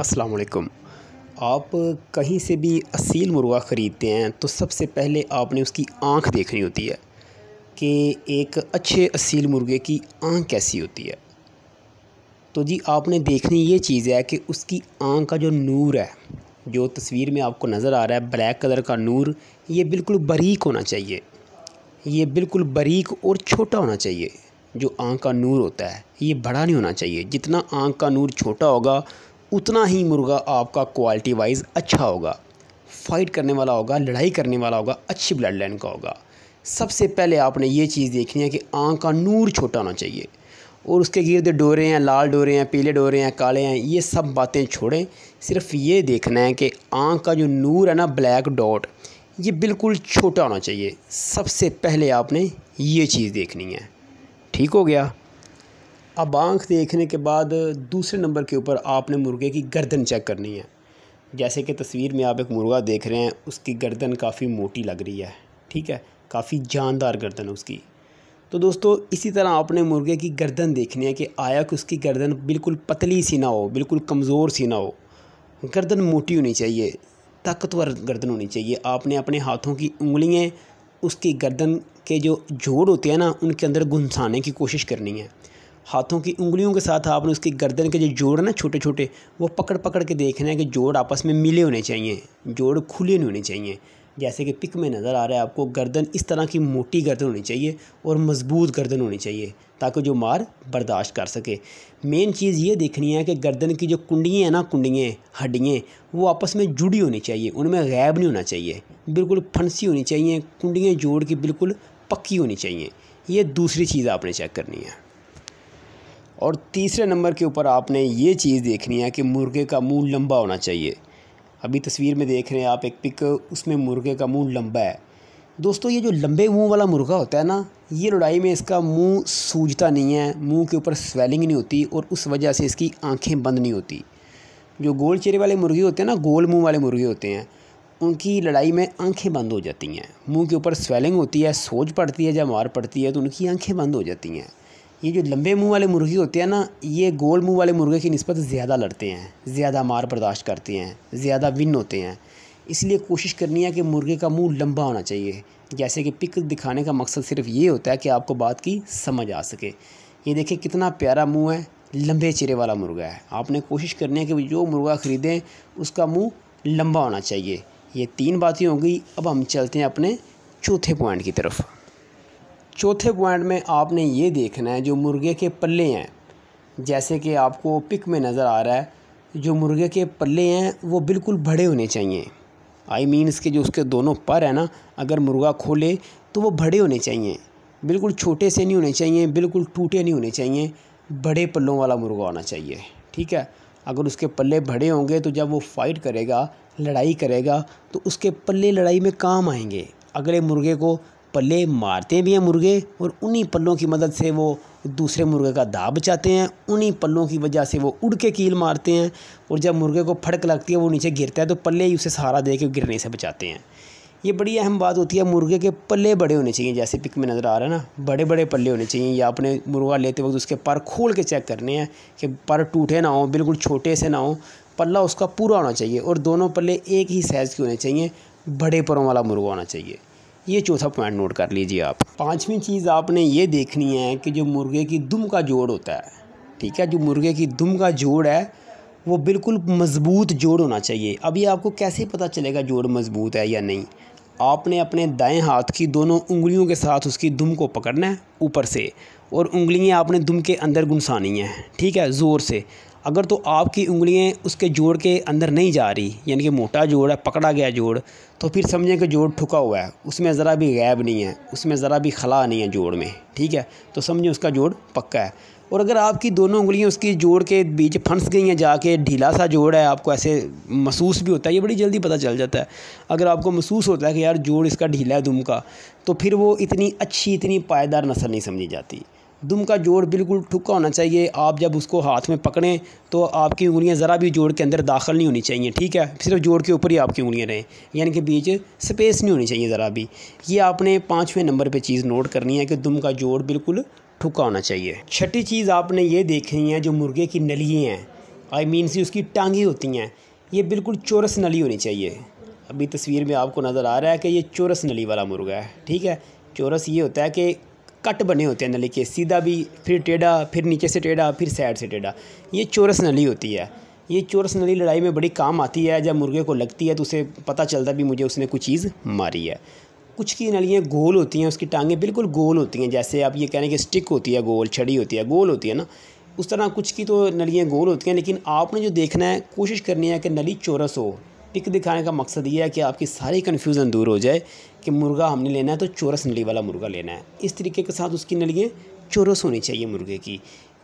अस्सलाम वालेकुम आप कहीं से भी असील मुर्गा ख़रीदते हैं तो सबसे पहले आपने उसकी आँख देखनी होती है कि एक अच्छे असील मुर्गे की आँख कैसी होती है तो जी आपने देखनी ये चीज़ है कि उसकी आँख का जो नूर है जो तस्वीर में आपको नज़र आ रहा है ब्लैक कलर का नूर ये बिल्कुल बारीक होना चाहिए ये बिल्कुल बारीक और छोटा होना चाहिए जो आँख का नूर होता है ये बड़ा नहीं होना चाहिए जितना आँख का नूर छोटा होगा उतना ही मुर्गा आपका क्वालिटी वाइज अच्छा होगा फाइट करने वाला होगा लड़ाई करने वाला होगा अच्छी ब्लड लाइन का होगा सबसे पहले आपने ये चीज़ देखनी है कि आँख का नूर छोटा होना चाहिए और उसके गिरद डोरे हैं लाल डोरे हैं पीले डोरे हैं काले हैं ये सब बातें छोड़ें सिर्फ ये देखना है कि आँख का जो नूर है ना ब्लैक डॉट ये बिल्कुल छोटा होना चाहिए सबसे पहले आपने ये चीज़ देखनी है ठीक हो गया अब आँख देखने के बाद दूसरे नंबर के ऊपर आपने मुर्गे की गर्दन चेक करनी है जैसे कि तस्वीर में आप एक मुर्गा देख रहे हैं उसकी गर्दन काफ़ी मोटी लग रही है ठीक है काफ़ी जानदार गर्दन है उसकी तो दोस्तों इसी तरह आपने मुर्गे की गर्दन देखनी है कि आया कि उसकी गर्दन बिल्कुल पतली सी ना हो बिल्कुल कमज़ोर सी ना हो गर्दन मोटी होनी चाहिए ताकतवर गर्दन होनी चाहिए आपने अपने हाथों की उंगलियाँ उसकी गर्दन के जो जोड़ होते हैं ना उनके अंदर गुनसाने की कोशिश करनी है हाथों की उंगलियों के साथ आपने उसकी गर्दन के जो जोड़ है ना छोटे छोटे वो पकड़ पकड़ के देखना है कि जोड़ आपस में मिले होने चाहिए जोड़ खुले नहीं होने चाहिए जैसे कि पिक में नज़र आ रहा है आपको गर्दन इस तरह की मोटी गर्दन होनी चाहिए और मजबूत गर्दन होनी चाहिए ताकि जो मार बर्दाश्त कर सके मेन चीज़ ये देखनी है कि गर्दन की जो कुंडियाँ हैं ना कुंडियाँ हड्डियाँ वो आपस में जुड़ी होनी चाहिए उनमें गैब नहीं होना चाहिए बिल्कुल फंसी होनी चाहिए कुंडियाँ जोड़ की बिल्कुल पक्की होनी चाहिए ये दूसरी चीज़ आपने चेक करनी है और तीसरे नंबर के ऊपर आपने ये चीज़ देखनी है कि मुर्गे का मुंह लंबा होना चाहिए अभी तस्वीर में देख रहे हैं आप एक पिक उसमें मुर्गे का मुंह लंबा है दोस्तों ये जो लंबे मुंह वाला मुर्गा होता है ना ये लड़ाई में इसका मुंह सूझता नहीं है मुंह के ऊपर स्वेलिंग नहीं होती और उस वजह से इसकी आँखें बंद नहीं होती जो गोल चेहरे वाले मुर्गे होते हैं ना गोल मुँह वाले मुर्गे होते हैं उनकी लड़ाई में आंखें बंद हो जाती हैं मुंह के ऊपर स्वेलिंग होती है सोज पड़ती है जब मार पड़ती है तो उनकी आंखें बंद हो जाती हैं ये जो लंबे मुंह वाले मुर्गे होते हैं ना ये गोल मुंह वाले मुर्गे की नस्बत ज़्यादा लड़ते हैं ज़्यादा मार बर्दाश्त करते हैं ज़्यादा विन होते हैं इसलिए कोशिश करनी है कि मुर्गे का मुंह लंबा होना चाहिए जैसे कि पिक दिखाने का मकसद सिर्फ ये होता है कि आपको बात की समझ आ सके ये देखिए कितना प्यारा मुँह है लंबे चिरे वाला मुर्गा है आपने कोशिश करनी है कि जो मुर्गा ख़रीदें उसका मुँह लंबा होना चाहिए ये तीन बातें हो गई अब हम चलते हैं अपने चौथे पॉइंट की तरफ चौथे पॉइंट में आपने ये देखना है जो मुर्गे के पल्ले हैं जैसे कि आपको पिक में नज़र आ रहा है जो मुर्गे के पल्ले हैं वो बिल्कुल बड़े होने चाहिए आई I मीन mean, के जो उसके दोनों पर है ना अगर मुर्गा खोले तो वो बड़े होने चाहिए बिल्कुल छोटे से नहीं होने चाहिए बिल्कुल टूटे नहीं होने चाहिए बड़े पल्लों वाला मुर्गा होना चाहिए ठीक है अगर उसके पल्ले बड़े होंगे तो जब वो फाइट करेगा लड़ाई करेगा तो उसके पल्ले लड़ाई में काम आएंगे अगले मुर्गे को पल्ले मारते भी हैं मुर्गे और उन्हीं पल्लों की मदद से वो दूसरे मुर्गे का दाब बचाते हैं उन्हीं पल्लों की वजह से वो उड़ के कील मारते हैं और जब मुर्गे को फड़क लगती है वो नीचे गिरता है तो पल्ले ही उसे सहारा दे के गिरने से बचाते हैं ये बड़ी अहम बात होती है मुर्गे के पल्ले बड़े होने चाहिए जैसे पिक में नज़र आ रहा है ना बड़े बड़े पल्ले होने चाहिए या अपने मुर्गा लेते वक्त उसके पर खोल के चेक करने हैं कि पर टूटे ना हो बिल्कुल छोटे से ना हो पल्ला उसका पूरा होना चाहिए और दोनों पल्ले एक ही साइज़ के होने चाहिए बड़े परों वाला मुर्गा होना चाहिए ये चौथा पॉइंट नोट कर लीजिए आप पाँचवीं चीज़ आपने ये देखनी है कि जो मुर्गे की दुम का जोड़ होता है ठीक है जो मुर्गे की दुम का जोड़ है वो बिल्कुल मज़बूत जोड़ होना चाहिए अभी आपको कैसे पता चलेगा जोड़ मज़बूत है या नहीं आपने अपने दाएं हाथ की दोनों उंगलियों के साथ उसकी दुम को पकड़ना है ऊपर से और उंगलियां आपने दुम के अंदर गुनसानी हैं ठीक है ज़ोर से अगर तो आपकी उंगलियां उसके जोड़ के अंदर नहीं जा रही यानी कि मोटा जोड़ है पकड़ा गया जोड़ तो फिर समझें कि जोड़ ठुका हुआ है उसमें ज़रा भी गैब नहीं है उसमें ज़रा भी खला नहीं है जोड़ में ठीक है तो समझें उसका जोड़ पक्का है और अगर आपकी दोनों उंगलियां उसकी जोड़ के बीच फंस गई हैं जाके ढीला सा जोड़ है आपको ऐसे महसूस भी होता है ये बड़ी जल्दी पता चल जाता है अगर आपको महसूस होता है कि यार जोड़ इसका ढीला है दुम का तो फिर वो इतनी अच्छी इतनी पायदार नसल नहीं समझी जाती दुम का जोड़ बिल्कुल ठुका होना चाहिए आप जब उसको हाथ में पकड़ें तो आपकी उंगलियां ज़रा भी जोड़ के अंदर दाखिल नहीं होनी चाहिए ठीक है सिर्फ जोड़ के ऊपर ही आपकी उंगलियां रहें यानी कि बीच स्पेस नहीं होनी चाहिए ज़रा भी ये आपने पाँचवें नंबर पर चीज़ नोट करनी है कि दुम का जोड़ बिल्कुल ठुका होना चाहिए छठी चीज़ आपने ये देखनी है जो मुर्गे की नलियाँ हैं आई मीन सी उसकी टांगी होती हैं ये बिल्कुल चौरस नली होनी चाहिए अभी तस्वीर में आपको नज़र आ रहा है कि ये चौरस नली वाला मुर्गा है ठीक है चौरस ये होता है कि कट बने होते हैं नली के सीधा भी फिर टेढ़ा फिर नीचे से टेढ़ा फिर साइड से टेढ़ा ये चोरस नली होती है ये चोरस नली लड़ाई में बड़ी काम आती है जब मुर्गे को लगती है तो उसे पता चलता भी मुझे उसने कुछ चीज़ मारी है कुछ की नलियाँ गोल होती हैं उसकी टांगें बिल्कुल गोल होती हैं जैसे आप ये कह रहे हैं कि स्टिक होती है गोल छड़ी होती है गोल होती है ना उस तरह कुछ की तो नलियाँ गोल होती हैं लेकिन आपने जो देखना है कोशिश करनी है कि नली चोरस हो टिक दिखाने का मकसद ये है कि आपकी सारी कन्फ्यूज़न दूर हो जाए कि मुर्गा हमने लेना है तो चौरस नली वाला मुर्गा लेना है इस तरीके के साथ उसकी नलियाँ चौरस होनी चाहिए मुर्गे की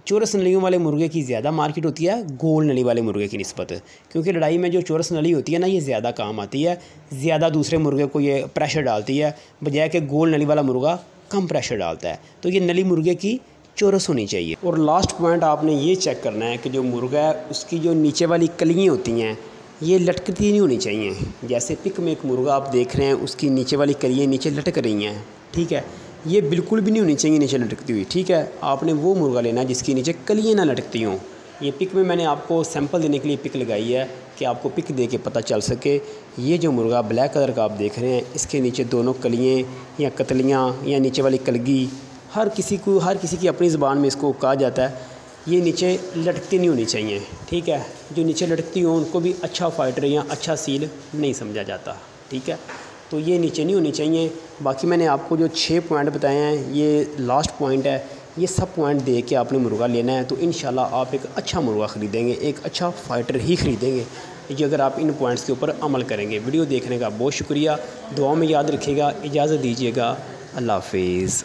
चौरस नलियों वाले मुर्गे की ज़्यादा मार्केट होती है गोल नली वाले मुर्गे की नस्बत क्योंकि लड़ाई में जो चौरस नली होती है ना ये ज़्यादा काम आती है ज़्यादा दूसरे मुर्गे को ये प्रेशर डालती है बजाय कि गोल नली वाला मुर्गा कम प्रेशर डालता है तो ये नली मुर्गे की चौरस होनी चाहिए और लास्ट पॉइंट आपने ये चेक करना है कि जो मुर्गा है उसकी जो नीचे वाली कलियाँ होती हैं ये लटकती नहीं होनी चाहिए जैसे पिक में एक मुर्गा आप देख रहे हैं उसकी नीचे वाली कलियाँ नीचे लटक रही हैं ठीक है ये बिल्कुल भी नहीं होनी चाहिए नीचे लटकती हुई ठीक है आपने वो मुर्गा लेना जिसकी नीचे कलियाँ ना लटकती हों ये पिक में मैंने आपको सैंपल देने के लिए पिक लगाई है कि आपको पिक दे के पता चल सके ये जो मुर्गा ब्लैक कलर का आप देख रहे हैं इसके नीचे दोनों कलिए या कतलियाँ या नीचे वाली कलगी हर किसी को हर किसी की अपनी ज़बान में इसको कहा जाता है ये नीचे लटकती नहीं होनी चाहिए ठीक है जो नीचे लटकती हो उनको भी अच्छा फाइटर या अच्छा सील नहीं समझा जाता ठीक है तो ये नीचे नहीं होनी चाहिए बाकी मैंने आपको जो छः पॉइंट बताए हैं ये लास्ट पॉइंट है ये सब पॉइंट दे के आपने मुर्गा लेना है तो इन आप एक अच्छा मुर्गा ख़रीदेंगे एक अच्छा फाइटर ही ख़रीदेंगे ये अगर आप इन पॉइंट्स के ऊपर अमल करेंगे वीडियो देखने का बहुत शुक्रिया दुआ में याद रखिएगा इजाज़त दीजिएगा अल्लाह हाफिज़